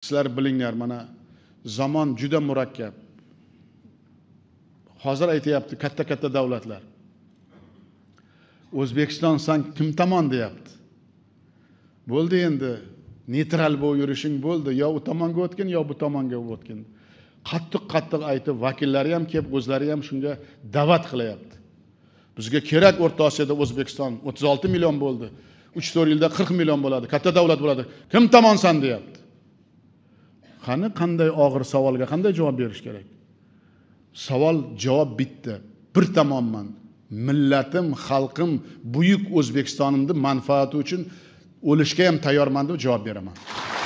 sizlar bilinglar mana zamon juda murakkab hozir aytyapti katta katta davlatlar o'zbekiston san kim tomon deyapti bo'ldi endi neytral bo'lib yurishing bo'ldi yo u tomonga o'tgin yo bu tomonga o'tgin qattiq qattiq aytib vakillari ham kelib o'zlari ham shunga da'vat qilyapti bizga kerak o'rta osiyoda o'zbekiston o'ttiz olti million bo'ldi uch to'rt yilda qirq million bo'ladi katta davlat bo'ladi kim tomonsan deyapti qani qanday og'ir savolga qanday javob berish kerak savol javob bitta bir tomonman millatim xalqim buyuk o'zbekistonimni manfaati uchun o'lishga ham tayyorman deb javob beraman